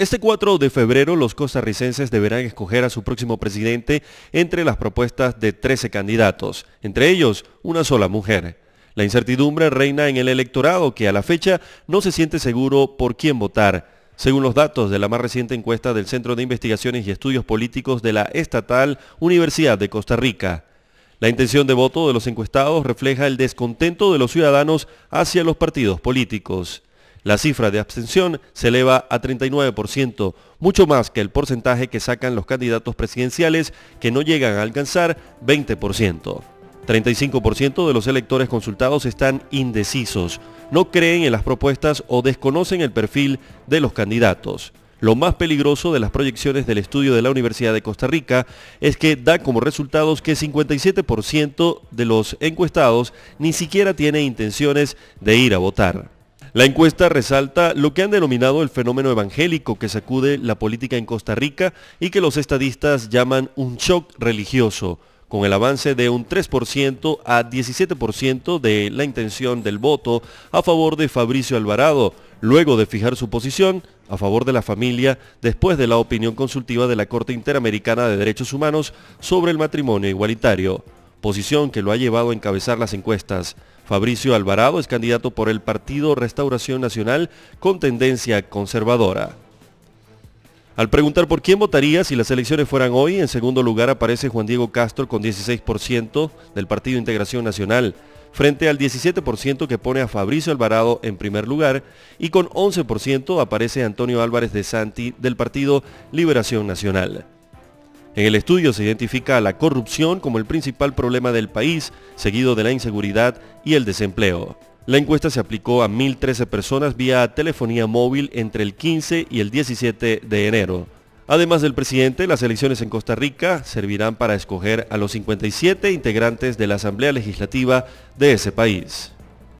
Este 4 de febrero los costarricenses deberán escoger a su próximo presidente entre las propuestas de 13 candidatos, entre ellos una sola mujer. La incertidumbre reina en el electorado que a la fecha no se siente seguro por quién votar. Según los datos de la más reciente encuesta del Centro de Investigaciones y Estudios Políticos de la Estatal Universidad de Costa Rica, la intención de voto de los encuestados refleja el descontento de los ciudadanos hacia los partidos políticos. La cifra de abstención se eleva a 39%, mucho más que el porcentaje que sacan los candidatos presidenciales que no llegan a alcanzar 20%. 35% de los electores consultados están indecisos, no creen en las propuestas o desconocen el perfil de los candidatos. Lo más peligroso de las proyecciones del estudio de la Universidad de Costa Rica es que da como resultados que 57% de los encuestados ni siquiera tiene intenciones de ir a votar. La encuesta resalta lo que han denominado el fenómeno evangélico que sacude la política en Costa Rica y que los estadistas llaman un shock religioso, con el avance de un 3% a 17% de la intención del voto a favor de Fabricio Alvarado, luego de fijar su posición a favor de la familia después de la opinión consultiva de la Corte Interamericana de Derechos Humanos sobre el matrimonio igualitario posición que lo ha llevado a encabezar las encuestas. Fabricio Alvarado es candidato por el Partido Restauración Nacional con tendencia conservadora. Al preguntar por quién votaría si las elecciones fueran hoy, en segundo lugar aparece Juan Diego Castro con 16% del Partido Integración Nacional, frente al 17% que pone a Fabricio Alvarado en primer lugar y con 11% aparece Antonio Álvarez de Santi del Partido Liberación Nacional. En el estudio se identifica la corrupción como el principal problema del país, seguido de la inseguridad y el desempleo. La encuesta se aplicó a 1.013 personas vía telefonía móvil entre el 15 y el 17 de enero. Además del presidente, las elecciones en Costa Rica servirán para escoger a los 57 integrantes de la Asamblea Legislativa de ese país.